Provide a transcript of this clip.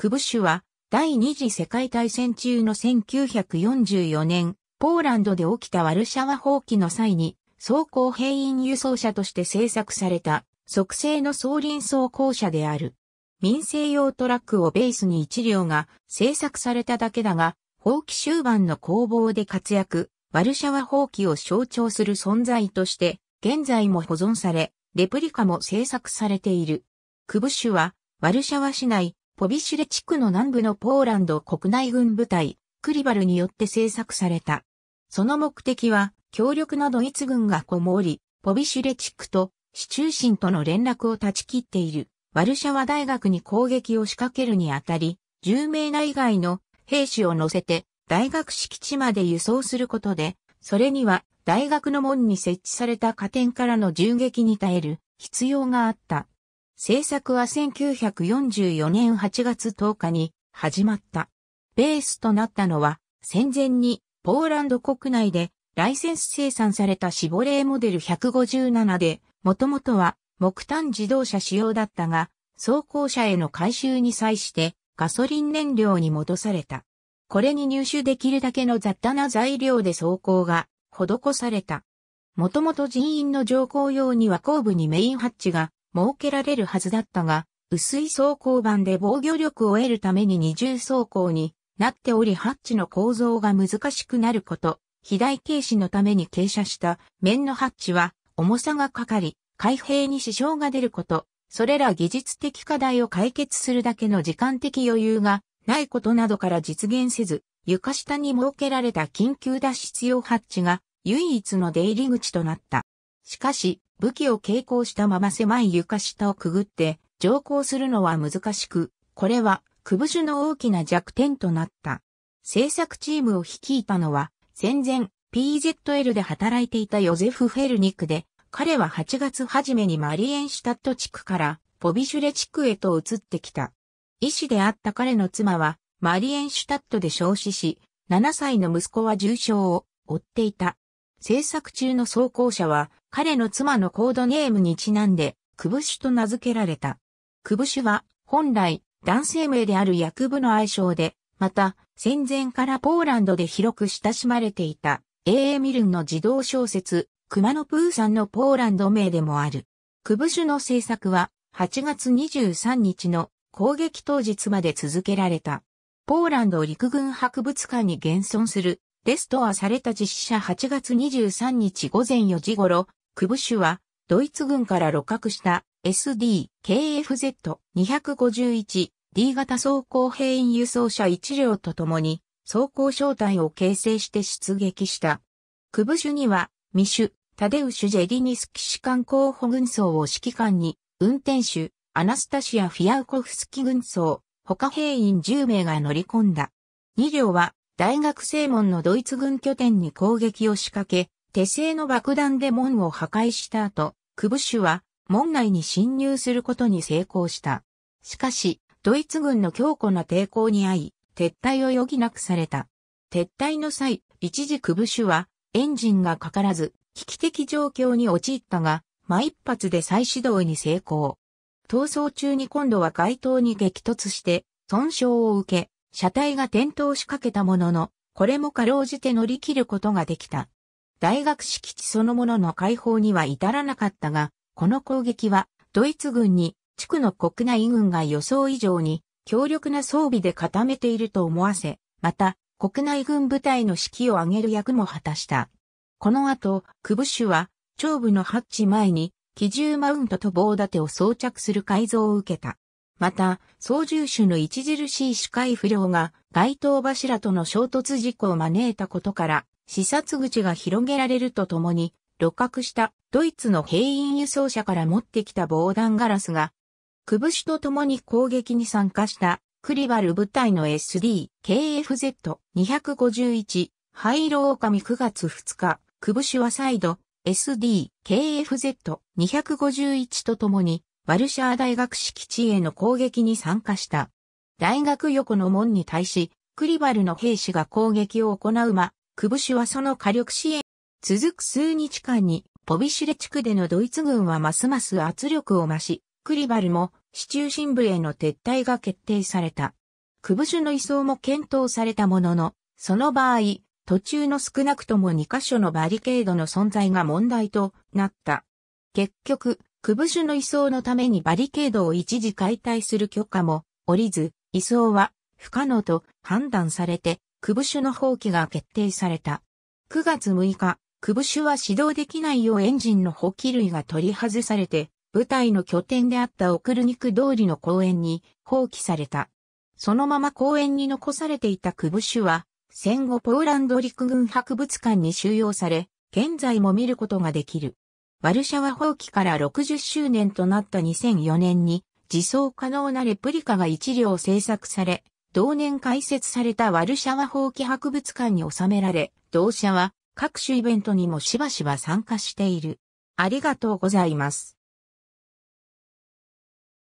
クブシュは、第二次世界大戦中の1944年、ポーランドで起きたワルシャワ放棄の際に、装甲兵員輸送車として製作された、即製の総輪装甲車である。民生用トラックをベースに1両が製作されただけだが、放棄終盤の攻防で活躍、ワルシャワ放棄を象徴する存在として、現在も保存され、レプリカも製作されている。クブシュは、ワルシャワ市内、ポビシュレ地区の南部のポーランド国内軍部隊、クリバルによって制作された。その目的は、強力なドイツ軍がこもり、ポビシュレ地区と市中心との連絡を断ち切っている、ワルシャワ大学に攻撃を仕掛けるにあたり、10名内外の兵士を乗せて、大学敷地まで輸送することで、それには大学の門に設置された加点からの銃撃に耐える必要があった。制作は1944年8月10日に始まった。ベースとなったのは戦前にポーランド国内でライセンス生産されたシボレーモデル157で、もともとは木炭自動車仕様だったが、走行車への回収に際してガソリン燃料に戻された。これに入手できるだけの雑多な材料で走行が施された。もともと人員の乗降用には後部にメインハッチが設けられるはずだったが、薄い装甲板で防御力を得るために二重装甲になっておりハッチの構造が難しくなること、肥大軽視のために傾斜した面のハッチは重さがかかり、開閉に支障が出ること、それら技術的課題を解決するだけの時間的余裕がないことなどから実現せず、床下に設けられた緊急脱出用ハッチが唯一の出入り口となった。しかし、武器を携行したまま狭い床下をくぐって乗降するのは難しく、これはクブシュの大きな弱点となった。制作チームを率いたのは、戦前 PZL で働いていたヨゼフ・フェルニクで、彼は8月初めにマリエンシュタット地区からポビシュレ地区へと移ってきた。医師であった彼の妻はマリエンシュタットで焼死し、7歳の息子は重傷を負っていた。制作中の装甲車は彼の妻のコードネームにちなんで、クブシュと名付けられた。クブシュは、本来、男性名である役部の愛称で、また、戦前からポーランドで広く親しまれていた、エーミルンの児童小説、熊野プーさんのポーランド名でもある。クブシュの制作は、8月23日の攻撃当日まで続けられた。ポーランド陸軍博物館に現存する、レストアされた実写8月23日午前4時頃、クブシュは、ドイツ軍から露獲した SD-KFZ-251D 型装甲兵員輸送車1両と共に、装甲小隊を形成して出撃した。クブシュには、ミシュ、タデウシュ・ジェリニス騎士官候補軍曹を指揮官に、運転手、アナスタシア・フィアウコフスキ軍曹、他兵員10名が乗り込んだ。2両は、大学正門のドイツ軍拠点に攻撃を仕掛け、手製の爆弾で門を破壊した後、クブッシュは門内に侵入することに成功した。しかし、ドイツ軍の強固な抵抗に遭い、撤退を余儀なくされた。撤退の際、一時クブシュはエンジンがかからず、危機的状況に陥ったが、ま一発で再始動に成功。逃走中に今度は街灯に激突して、損傷を受け、車体が転倒しかけたものの、これもかろうじて乗り切ることができた。大学敷地そのものの解放には至らなかったが、この攻撃はドイツ軍に地区の国内軍が予想以上に強力な装備で固めていると思わせ、また国内軍部隊の指揮を上げる役も果たした。この後、クブシュは長部のハッチ前に機銃マウントと棒立てを装着する改造を受けた。また、操縦手の著しい視界不良が街灯柱との衝突事故を招いたことから、視察口が広げられるとともに、露獲したドイツの兵員輸送車から持ってきた防弾ガラスが、くぶしとともに攻撃に参加したクリバル部隊の SD、KFZ251、灰色狼9月2日、くぶしは再度、SD、KFZ251 とともに、ワルシャー大学敷地への攻撃に参加した。大学横の門に対し、クリバルの兵士が攻撃を行う間、久保氏はその火力支援。続く数日間に、ポビシュレ地区でのドイツ軍はますます圧力を増し、クリバルも市中心部への撤退が決定された。クブシュの移送も検討されたものの、その場合、途中の少なくとも2カ所のバリケードの存在が問題となった。結局、クブシュの移送のためにバリケードを一時解体する許可も、降りず、移送は不可能と判断されて、クブシュの放棄が決定された。9月6日、クブシュは指導できないようエンジンの補給類が取り外されて、部隊の拠点であったオクルニク通りの公園に放棄された。そのまま公園に残されていたクブシュは、戦後ポーランド陸軍博物館に収容され、現在も見ることができる。ワルシャワ放棄から60周年となった2004年に、自走可能なレプリカが1両制作され、同年開設されたワルシャワ法規博物館に収められ、同社は各種イベントにもしばしば参加している。ありがとうございます。